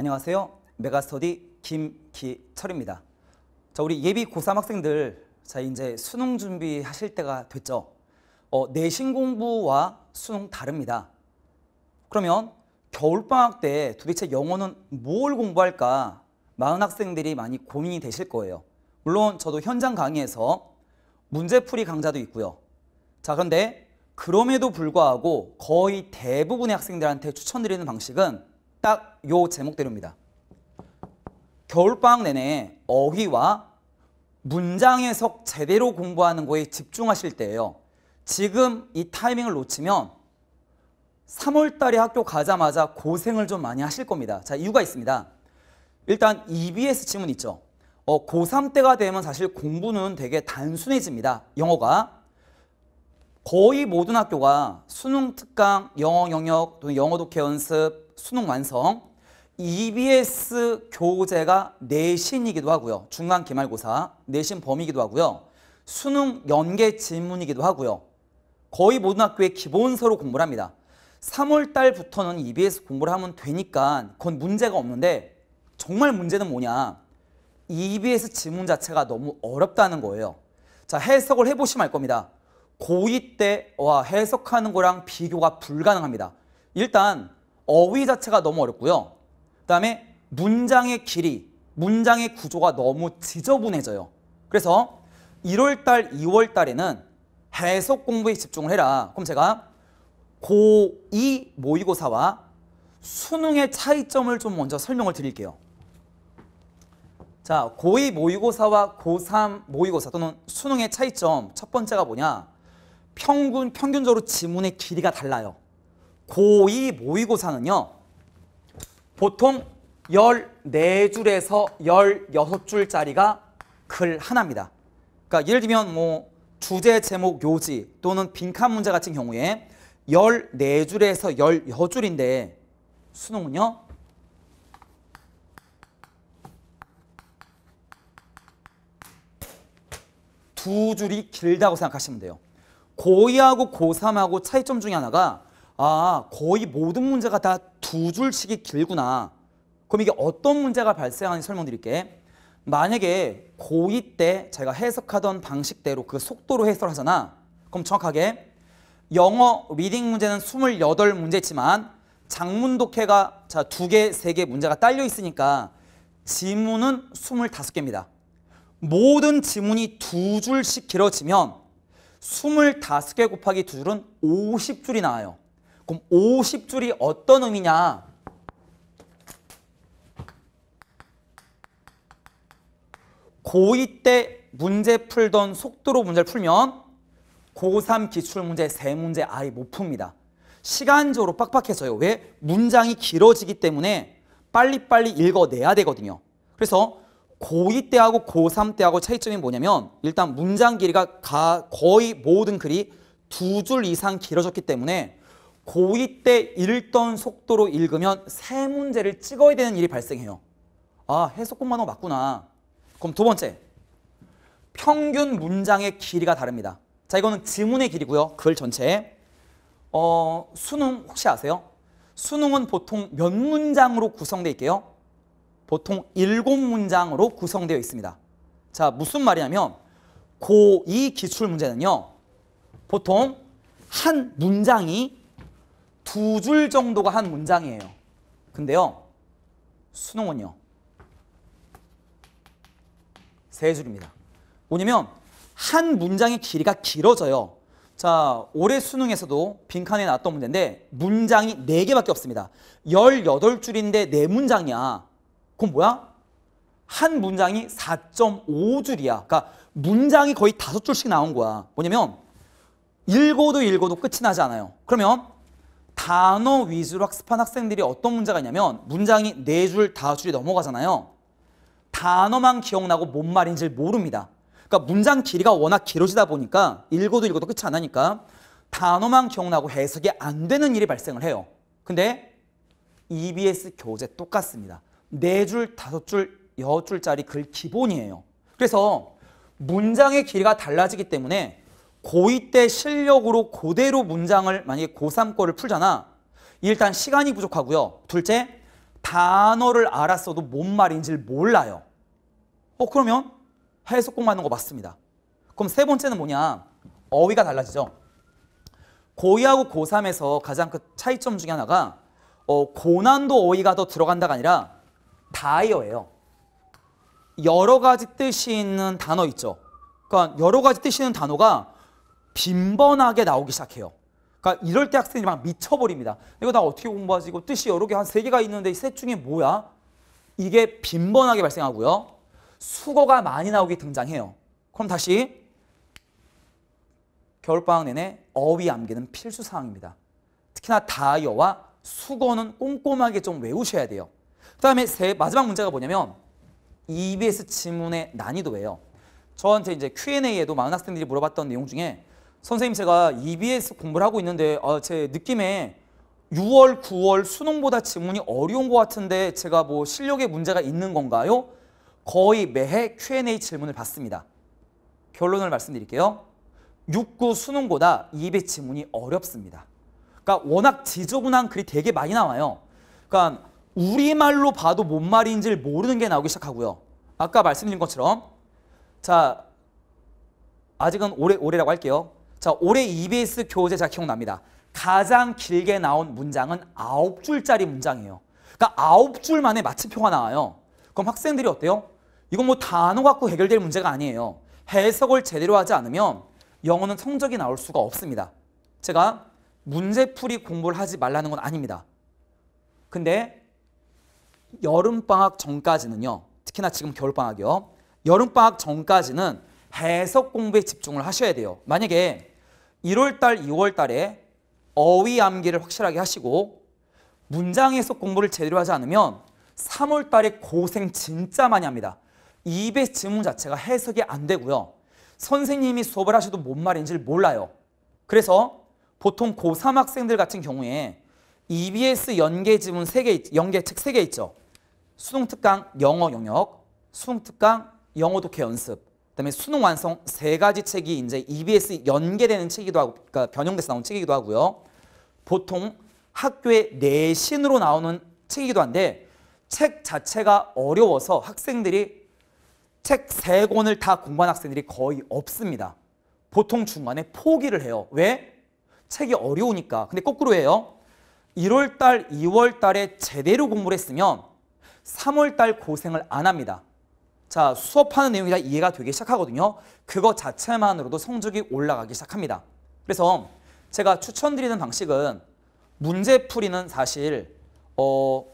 안녕하세요. 메가스터디 김기철입니다. 자, 우리 예비 고3 학생들, 자, 이제 수능 준비하실 때가 됐죠? 어, 내신 공부와 수능 다릅니다. 그러면 겨울방학 때 도대체 영어는 뭘 공부할까? 많은 학생들이 많이 고민이 되실 거예요. 물론 저도 현장 강의에서 문제풀이 강좌도 있고요. 자, 그런데 그럼에도 불구하고 거의 대부분의 학생들한테 추천드리는 방식은 딱요 제목대로입니다. 겨울방학 내내 어휘와 문장 해석 제대로 공부하는 거에 집중하실 때예요. 지금 이 타이밍을 놓치면 3월달에 학교 가자마자 고생을 좀 많이 하실 겁니다. 자 이유가 있습니다. 일단 EBS 지문 있죠. 어, 고3 때가 되면 사실 공부는 되게 단순해집니다. 영어가. 거의 모든 학교가 수능 특강, 영어 영역 또는 영어 독해 연습, 수능 완성, EBS 교재가 내신이기도 하고요. 중간 기말고사, 내신 범위이기도 하고요. 수능 연계 질문이기도 하고요. 거의 모든 학교의 기본서로 공부를 합니다. 3월 달부터는 EBS 공부를 하면 되니까 그건 문제가 없는데 정말 문제는 뭐냐. EBS 질문 자체가 너무 어렵다는 거예요. 자 해석을 해보시면 알 겁니다. 고2 때와 해석하는 거랑 비교가 불가능합니다. 일단 어휘 자체가 너무 어렵고요. 그다음에 문장의 길이, 문장의 구조가 너무 지저분해져요. 그래서 1월 달, 2월 달에는 해석 공부에 집중을 해라. 그럼 제가 고2 모의고사와 수능의 차이점을 좀 먼저 설명을 드릴게요. 자, 고2 모의고사와 고3 모의고사 또는 수능의 차이점 첫 번째가 뭐냐? 평균, 평균적으로 지문의 길이가 달라요. 고의 모의고사는요. 보통 14줄에서 16줄짜리가 글 하나입니다. 그러니까 예를 들면 뭐 주제, 제목, 요지 또는 빈칸 문제 같은 경우에 14줄에서 16줄인데 수능은요. 두 줄이 길다고 생각하시면 돼요. 고2하고 고3하고 차이점 중에 하나가 아 거의 모든 문제가 다 두 줄씩이 길구나. 그럼 이게 어떤 문제가 발생하는지 설명드릴게. 만약에 고2 때 제가 해석하던 방식대로 그 속도로 해석 하잖아. 그럼 정확하게 영어 리딩 문제는 28문제지만 장문 독해가 자, 두 개, 세 개 문제가 딸려 있으니까 지문은 25개입니다. 모든 지문이 두 줄씩 길어지면 25개 곱하기 두 줄은 50줄이 나와요. 그럼 50줄이 어떤 의미냐? 고2 때 문제 풀던 속도로 문제를 풀면 고3 기출문제 세 문제 아예 못 풉니다. 시간적으로 빡빡해서요. 왜? 문장이 길어지기 때문에 빨리빨리 읽어내야 되거든요. 그래서 고2 때하고 고3 때하고 차이점이 뭐냐면 일단 문장 길이가 거의 모든 글이 두 줄 이상 길어졌기 때문에 고2 때 읽던 속도로 읽으면 세 문제를 찍어야 되는 일이 발생해요. 아, 해석공만 하 맞구나. 그럼 두 번째, 평균 문장의 길이가 다릅니다. 자, 이거는 지문의 길이고요. 글 전체에. 어, 수능 혹시 아세요? 수능은 보통 몇 문장으로 구성되어 있게요? 보통 일곱 문장으로 구성되어 있습니다. 자, 무슨 말이냐면 고2 기출 문제는요. 보통 한 문장이 두줄 정도가 한 문장이에요. 근데요. 수능은요. 세 줄입니다. 뭐냐면 한 문장의 길이가 길어져요. 자, 올해 수능에서도 빈칸에 나왔던 문제인데 문장이 네개밖에 없습니다. 1 8 줄인데네문장이야 그건 뭐야? 한 문장이 4.5줄이야. 그러니까 문장이 거의 다섯 줄씩 나온 거야. 뭐냐면 읽어도 읽어도 끝이 나지 않아요. 그러면 단어 위주로 학습한 학생들이 어떤 문제가 있냐면 문장이 네 줄, 다섯 줄이 넘어가잖아요. 단어만 기억나고 뭔 말인지 를 모릅니다. 그러니까 문장 길이가 워낙 길어지다 보니까 읽어도 읽어도 끝이 안 나니까 단어만 기억나고 해석이 안 되는 일이 발생을 해요. 근데 EBS 교재 똑같습니다. 네 줄, 다섯 줄, 여 줄짜리 글 기본이에요. 그래서 문장의 길이가 달라지기 때문에 고2 때 실력으로 고대로 문장을 만약에 고3 거를 풀잖아. 일단 시간이 부족하고요. 둘째, 단어를 알았어도 뭔 말인지 를 몰라요. 어 그러면 해석공 맞는 거 맞습니다. 그럼 세 번째는 뭐냐? 어휘가 달라지죠. 고2하고 고3에서 가장 그 차이점 중에 하나가 어, 고난도 어휘가 더 들어간다가 아니라 다이어예요. 여러 가지 뜻이 있는 단어 있죠. 그러니까 여러 가지 뜻이 있는 단어가 빈번하게 나오기 시작해요. 그러니까 이럴 때 학생이 막 미쳐버립니다. 이거 나 어떻게 공부하지? 이거 뜻이 여러 개 한 세 개가 있는데 이 셋 중에 뭐야? 이게 빈번하게 발생하고요. 수거가 많이 나오게 등장해요. 그럼 다시 겨울방학 내내 어휘 암기는 필수 사항입니다. 특히나 다이어와 수거는 꼼꼼하게 좀 외우셔야 돼요. 그 다음에 마지막 문제가 뭐냐면 EBS 지문의 난이도예요. 저한테 이제 Q&A에도 많은 학생들이 물어봤던 내용 중에 선생님 제가 EBS 공부를 하고 있는데 아, 제 느낌에 6월, 9월 수능보다 지문이 어려운 것 같은데 제가 뭐 실력에 문제가 있는 건가요? 거의 매해 Q&A 질문을 받습니다. 결론을 말씀드릴게요. 6, 9 수능보다 EBS 지문이 어렵습니다. 그러니까 워낙 지저분한 글이 되게 많이 나와요. 그러니까 우리말로 봐도 뭔 말인지 모르는 게 나오기 시작하고요. 아까 말씀드린 것처럼 자 아직은 올해 올해라고 할게요. 자, 올해 EBS 교재 잘 기억납니다. 가장 길게 나온 문장은 아홉 줄짜리 문장이에요. 그러니까 아홉 줄 만에 마침표가 나와요. 그럼 학생들이 어때요? 이건 뭐 단어 갖고 해결될 문제가 아니에요. 해석을 제대로 하지 않으면 영어는 성적이 나올 수가 없습니다. 제가 문제풀이 공부를 하지 말라는 건 아닙니다. 근데 여름방학 전까지는요. 특히나 지금 겨울방학이요. 여름방학 전까지는 해석 공부에 집중을 하셔야 돼요. 만약에 1월달, 2월달에 어휘 암기를 확실하게 하시고 문장 해석 공부를 제대로 하지 않으면 3월달에 고생 진짜 많이 합니다. 입의 지문 자체가 해석이 안 되고요. 선생님이 수업을 하셔도 뭔 말인지를 몰라요. 그래서 보통 고3 학생들 같은 경우에 EBS 연계 지문 3개, 연계책 3개 있죠. 수능특강 영어 영역, 수능특강 영어 독해 연습, 다음에 수능 완성 세 가지 책이 이제 EBS 연계되는 책이기도 하고 그러니까 변형돼서 나온 책이기도 하고요. 보통 학교의 내신으로 나오는 책이기도 한데 책 자체가 어려워서 학생들이 책 세 권을 다 공부한 학생들이 거의 없습니다. 보통 중간에 포기를 해요. 왜? 책이 어려우니까. 근데 거꾸로 해요. 1월달, 2월달에 제대로 공부를 했으면 3월달 고생을 안 합니다. 자 수업하는 내용이 다 이해가 되기 시작하거든요. 그거 자체만으로도 성적이 올라가기 시작합니다. 그래서 제가 추천드리는 방식은 문제풀이는 사실 어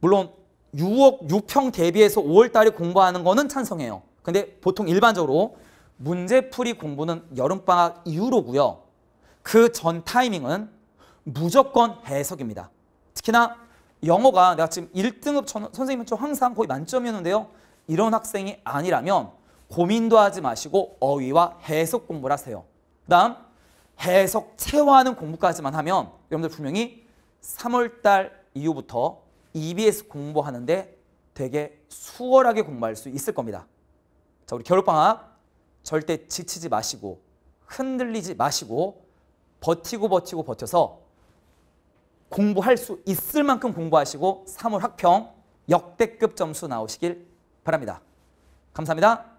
물론 6억 6평 대비해서 5월달에 공부하는 거는 찬성해요. 근데 보통 일반적으로 문제풀이 공부는 여름방학 이후로고요. 그 전 타이밍은 무조건 해석입니다. 특히나 영어가 내가 지금 1등급 선생님은 항상 거의 만점이었는데요. 이런 학생이 아니라면 고민도 하지 마시고 어휘와 해석 공부를 하세요. 다음 해석 체화하는 공부까지만 하면 여러분들 분명히 3월달 이후부터 EBS 공부하는데 되게 수월하게 공부할 수 있을 겁니다. 자 우리 겨울방학 절대 지치지 마시고 흔들리지 마시고 버티고 버티고 버텨서 공부할 수 있을 만큼 공부하시고 3월 학평 역대급 점수 나오시길 바랍니다. 감사합니다.